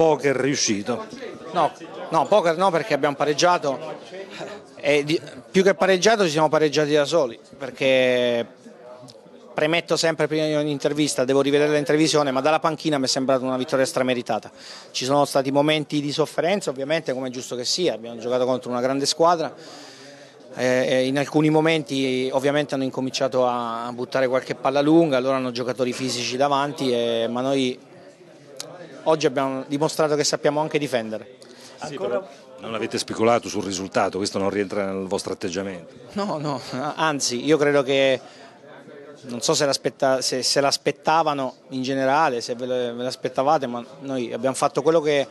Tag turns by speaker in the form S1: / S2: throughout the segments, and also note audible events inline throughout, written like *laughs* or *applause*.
S1: poker riuscito?
S2: No, no, poker no perché abbiamo pareggiato eh, e di, più che pareggiato ci siamo pareggiati da soli perché premetto sempre prima di ogni intervista, devo rivedere l'intervisione, ma dalla panchina mi è sembrata una vittoria strameritata. Ci sono stati momenti di sofferenza ovviamente come è giusto che sia, abbiamo giocato contro una grande squadra. Eh, in alcuni momenti ovviamente hanno incominciato a buttare qualche palla lunga, allora hanno giocatori fisici davanti, eh, ma noi oggi abbiamo dimostrato che sappiamo anche difendere.
S1: Sì, Ancora... Non avete speculato sul risultato, questo non rientra nel vostro atteggiamento.
S2: No, no, anzi, io credo che non so se, se, se l'aspettavano in generale, se ve, ve l'aspettavate, ma noi abbiamo fatto quello che,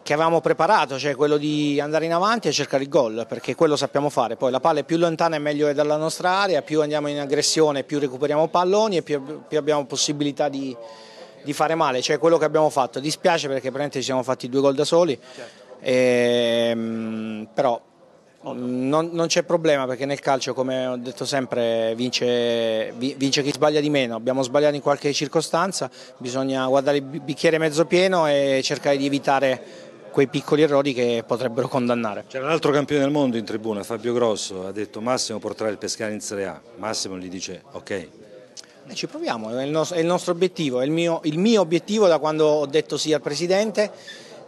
S2: che, avevamo preparato, cioè quello di andare in avanti e cercare il gol, perché quello sappiamo fare. Poi la palla è più lontana e meglio è dalla nostra area, più andiamo in aggressione, più recuperiamo palloni e più, più abbiamo possibilità di di fare male, cioè quello che abbiamo fatto. Dispiace perché praticamente ci siamo fatti due gol da soli, certo. e, ehm, però non, non, c'è problema perché nel calcio, come ho detto sempre, vince, vince, chi sbaglia di meno. Abbiamo sbagliato in qualche circostanza, bisogna guardare il bicchiere mezzo pieno e cercare di evitare quei piccoli errori che potrebbero condannare.
S1: C'era un altro campione del mondo in tribuna, Fabio Grosso, ha detto Massimo porterà il Pescara in Serie A. Massimo gli dice ok,
S2: e eh, ci proviamo, è il, nostro, è il nostro obiettivo, è il mio, il mio, obiettivo da quando ho detto sì al Presidente.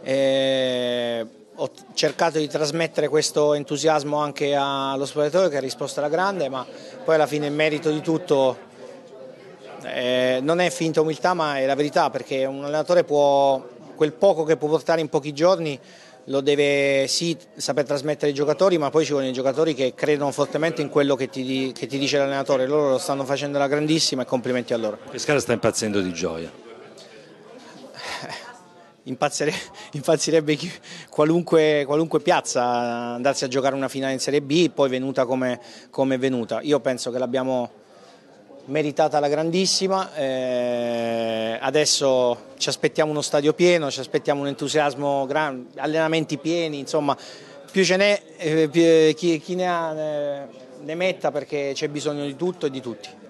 S2: Eh, ho cercato di trasmettere questo entusiasmo anche allo spogliatore che ha risposto alla grande, ma poi alla fine il merito di tutto eh, non è finta umiltà ma è la verità perché un allenatore può, quel poco che può portare in pochi giorni lo deve sì saper trasmettere ai giocatori, ma poi ci vogliono i giocatori che credono fortemente in quello che ti, che ti dice l'allenatore. Loro lo stanno facendo alla grandissima e complimenti a loro.
S1: Pescara sta impazzendo di gioia. *laughs*
S2: Impazzirebbe, impazzirebbe qualunque, qualunque, piazza andarsi a giocare una finale in Serie B, poi venuta come, come è venuta. Io penso che l'abbiamo meritata la grandissima. Eh adesso ci aspettiamo uno stadio pieno, ci aspettiamo un entusiasmo grande, allenamenti pieni, insomma più ce n'è, eh, eh chi, chi, ne ha ne, eh, ne metta perché c'è bisogno di tutto e di tutti.